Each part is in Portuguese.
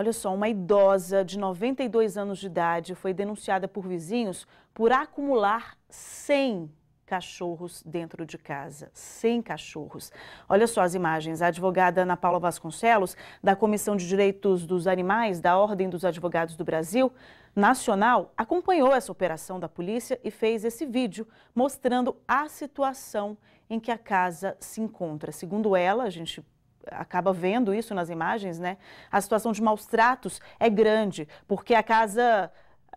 Olha só, uma idosa de 92 anos de idade foi denunciada por vizinhos por acumular 100 cachorros dentro de casa. 100 cachorros. Olha só as imagens. A advogada Ana Paula Vasconcelos, da Comissão de Direitos dos Animais da Ordem dos Advogados do Brasil Nacional, acompanhou essa operação da polícia e fez esse vídeo mostrando a situação em que a casa se encontra. Segundo ela, a gente acaba vendo isso nas imagens, né? A situação de maus tratos é grande, porque a casa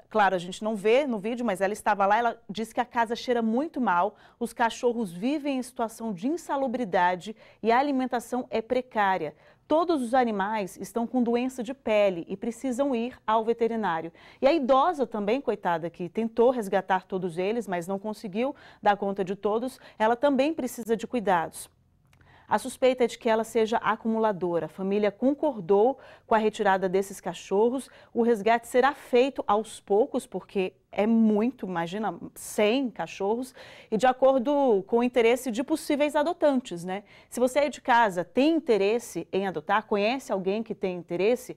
Claro, a gente não vê no vídeo, mas ela estava lá, ela disse que a casa cheira muito mal, os cachorros vivem em situação de insalubridade e a alimentação é precária. Todos os animais estão com doença de pele e precisam ir ao veterinário. E a idosa também, coitada, que tentou resgatar todos eles, mas não conseguiu dar conta de todos, ela também precisa de cuidados. A suspeita é de que ela seja acumuladora. A família concordou com a retirada desses cachorros. O resgate será feito aos poucos, porque é muito, imagina, 100 cachorros, e de acordo com o interesse de possíveis adotantes, né? Se você é de casa, tem interesse em adotar, conhece alguém que tem interesse,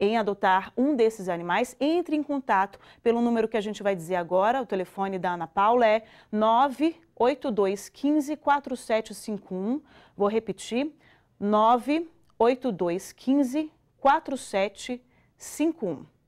em adotar um desses animais, entre em contato pelo número que a gente vai dizer agora. O telefone da Ana Paula é 982 15 4751. Vou repetir: 982 15 4751.